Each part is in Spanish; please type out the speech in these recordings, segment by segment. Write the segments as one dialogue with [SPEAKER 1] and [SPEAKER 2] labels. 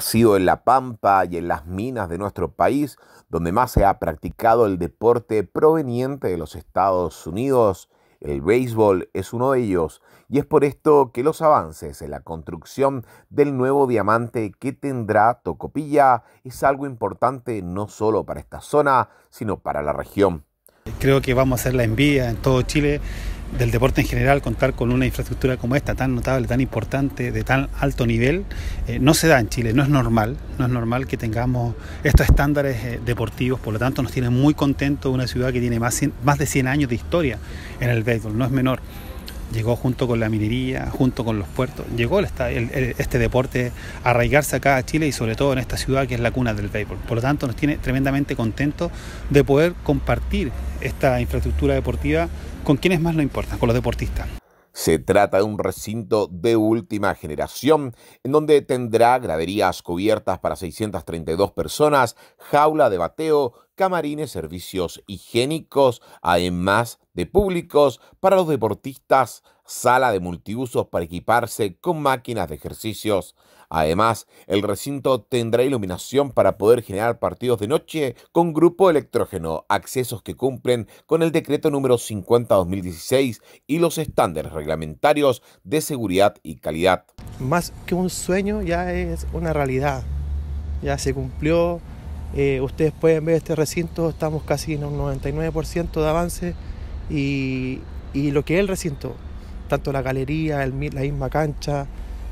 [SPEAKER 1] Ha sido en La Pampa y en las minas de nuestro país donde más se ha practicado el deporte proveniente de los Estados Unidos. El béisbol es uno de ellos y es por esto que los avances en la construcción del nuevo diamante que tendrá Tocopilla es algo importante no solo para esta zona, sino para la región.
[SPEAKER 2] Creo que vamos a hacer la envidia en todo Chile del deporte en general contar con una infraestructura como esta, tan notable, tan importante, de tan alto nivel, eh, no se da en Chile, no es normal, no es normal que tengamos estos estándares eh, deportivos, por lo tanto nos tiene muy contentos una ciudad que tiene más, más de 100 años de historia en el béisbol, no es menor llegó junto con la minería, junto con los puertos, llegó este deporte a arraigarse acá a Chile y sobre todo en esta ciudad que es la cuna del béisbol. Por lo tanto, nos tiene tremendamente contentos de poder compartir esta infraestructura deportiva con quienes más lo importan, con los deportistas.
[SPEAKER 1] Se trata de un recinto de última generación, en donde tendrá graderías cubiertas para 632 personas, jaula de bateo, camarines, servicios higiénicos, además de públicos para los deportistas, sala de multiusos para equiparse con máquinas de ejercicios. Además, el recinto tendrá iluminación para poder generar partidos de noche con grupo electrógeno, accesos que cumplen con el decreto número 50-2016 y los estándares reglamentarios de seguridad y calidad.
[SPEAKER 3] Más que un sueño ya es una realidad, ya se cumplió eh, ustedes pueden ver este recinto, estamos casi en un 99% de avance y, lo que es el recinto, tanto la galería, el, la misma cancha,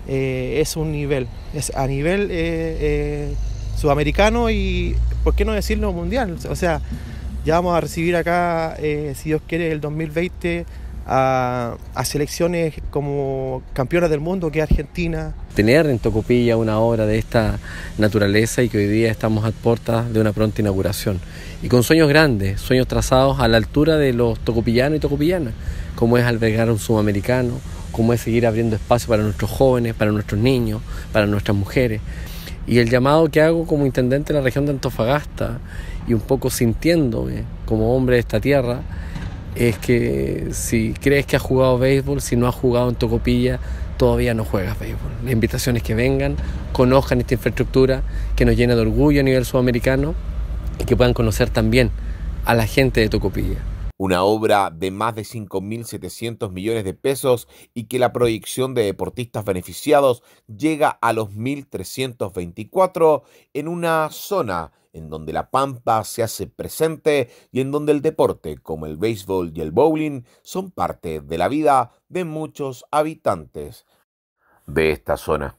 [SPEAKER 3] eh, es un nivel, es a nivel eh, sudamericano y, ¿por qué no decirlo, mundial? O sea, ya vamos a recibir acá, si Dios quiere, el 2020 a, selecciones como campeonas del mundo que es Argentina.
[SPEAKER 4] Tener en Tocopilla una obra de esta naturaleza y que hoy día estamos a puertas de una pronta inauguración. Y con sueños grandes, sueños trazados a la altura de los tocopillanos y tocopillanas, como es albergar un sudamericano, como es seguir abriendo espacio para nuestros jóvenes, para nuestros niños, para nuestras mujeres. Y el llamado que hago como intendente de la región de Antofagasta y un poco sintiéndome como hombre de esta tierra es que si crees que has jugado béisbol, si no has jugado en Tocopilla, todavía no juegas béisbol. La invitación es que vengan, conozcan esta infraestructura que nos llena de orgullo a nivel sudamericano y que puedan conocer también a la gente de Tocopilla.
[SPEAKER 1] Una obra de más de 5.700 millones de pesos y que la proyección de deportistas beneficiados llega a los 1.324 en una zona en donde la pampa se hace presente y en donde el deporte como el béisbol y el bowling son parte de la vida de muchos habitantes de esta zona.